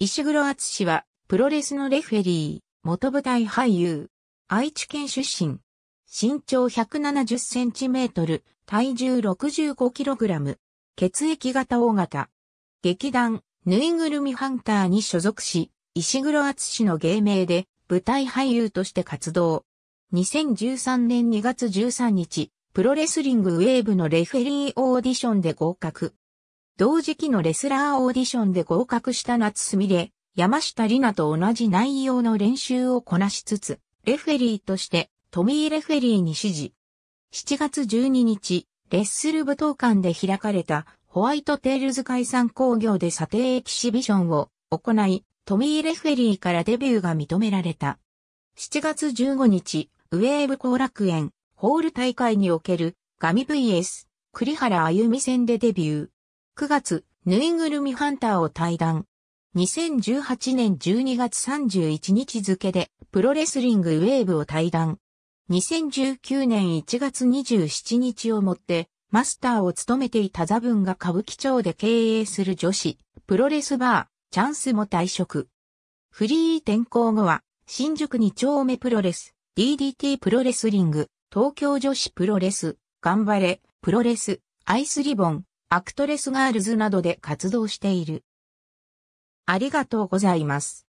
石黒厚氏は、プロレスのレフェリー、元舞台俳優、愛知県出身、身長170センチメートル、体重65キログラム、血液型大型、劇団、ぬいぐるみハンターに所属し、石黒厚氏の芸名で、舞台俳優として活動。2013年2月13日、プロレスリングウェーブのレフェリーオーディションで合格。同時期のレスラーオーディションで合格した夏すみれ、山下里奈と同じ内容の練習をこなしつつ、レフェリーとしてトミーレフェリーに指示。7月12日、レッスル舞踏館で開かれたホワイトテールズ解散工業で査定エキシビションを行い、トミー・レフェリーからデビューが認められた。7月15日、ウェーブ後楽園、ホール大会における、ガミ VS、栗原歩美み戦でデビュー。9月、ぬいぐるみハンターを退団。2018年12月31日付で、プロレスリングウェーブを退団。2019年1月27日をもって、マスターを務めていたザブンが歌舞伎町で経営する女子、プロレスバー、チャンスも退職。フリー転校後は、新宿2丁目プロレス、DDT プロレスリング、東京女子プロレス、頑張れ、プロレス、アイスリボン、アクトレスガールズなどで活動している。ありがとうございます。